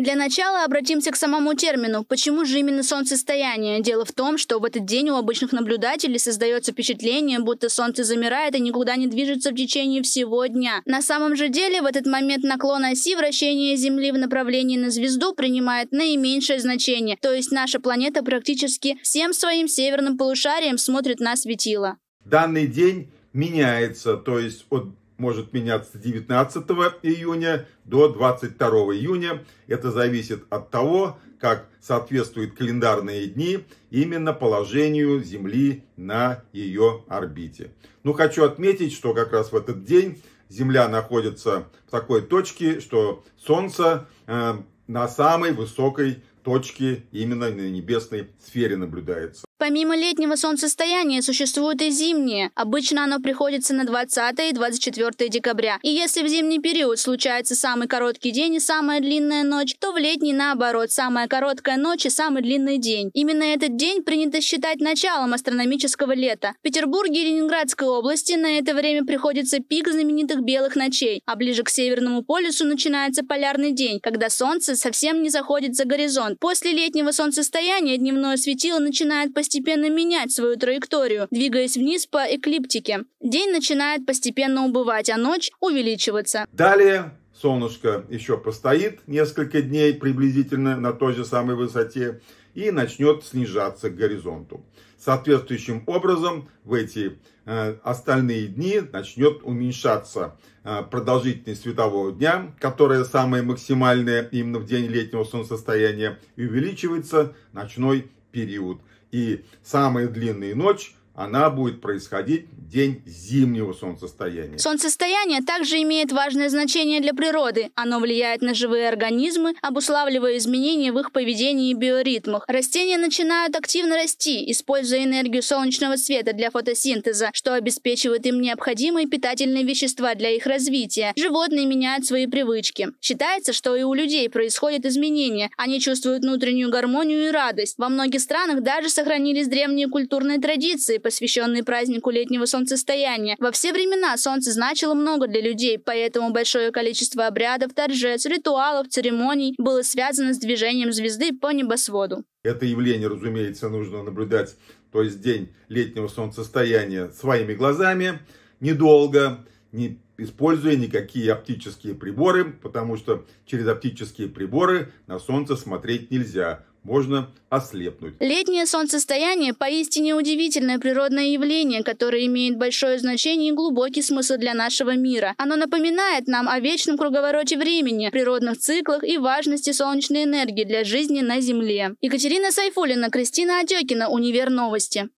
Для начала обратимся к самому термину. Почему же именно солнцестояние? Дело в том, что в этот день у обычных наблюдателей создается впечатление, будто солнце замирает и никуда не движется в течение всего дня. На самом же деле в этот момент наклон оси вращения Земли в направлении на звезду принимает наименьшее значение, то есть наша планета практически всем своим северным полушарием смотрит на светило. Данный день меняется, то есть от может меняться с 19 июня до 22 июня. Это зависит от того, как соответствуют календарные дни именно положению Земли на ее орбите. Ну, хочу отметить, что как раз в этот день Земля находится в такой точке, что Солнце э, на самой высокой точке именно на небесной сфере наблюдается. Помимо летнего солнцестояния существует и зимнее. Обычно оно приходится на 20 и 24 декабря. И если в зимний период случается самый короткий день и самая длинная ночь, то в летний наоборот, самая короткая ночь и самый длинный день. Именно этот день принято считать началом астрономического лета. В Петербурге и Ленинградской области на это время приходится пик знаменитых белых ночей, а ближе к Северному полюсу начинается полярный день, когда солнце совсем не заходит за горизонт. После летнего солнцестояния дневное светило начинает постепенно постепенно менять свою траекторию, двигаясь вниз по эклиптике. День начинает постепенно убывать, а ночь увеличиваться. Далее солнышко еще постоит несколько дней приблизительно на той же самой высоте и начнет снижаться к горизонту. Соответствующим образом в эти э, остальные дни начнет уменьшаться э, продолжительность светового дня, которая самая максимальная именно в день летнего солнцестояния, и увеличивается ночной период и самая длинная ночь она будет происходить день зимнего солнцестояния. Солнцестояние также имеет важное значение для природы. Оно влияет на живые организмы, обуславливая изменения в их поведении и биоритмах. Растения начинают активно расти, используя энергию солнечного света для фотосинтеза, что обеспечивает им необходимые питательные вещества для их развития. Животные меняют свои привычки. Считается, что и у людей происходят изменения. Они чувствуют внутреннюю гармонию и радость. Во многих странах даже сохранились древние культурные традиции, посвященный празднику летнего солнцестояния. Во все времена солнце значило много для людей, поэтому большое количество обрядов, торжеств, ритуалов, церемоний было связано с движением звезды по небосводу. Это явление, разумеется, нужно наблюдать, то есть день летнего солнцестояния своими глазами, недолго, не используя никакие оптические приборы, потому что через оптические приборы на солнце смотреть нельзя, можно ослепнуть. Летнее солнцестояние – поистине удивительное природное явление, которое имеет большое значение и глубокий смысл для нашего мира. Оно напоминает нам о вечном круговороте времени, природных циклах и важности солнечной энергии для жизни на Земле. Екатерина Сайфулина, Кристина Отекина, Универ Новости.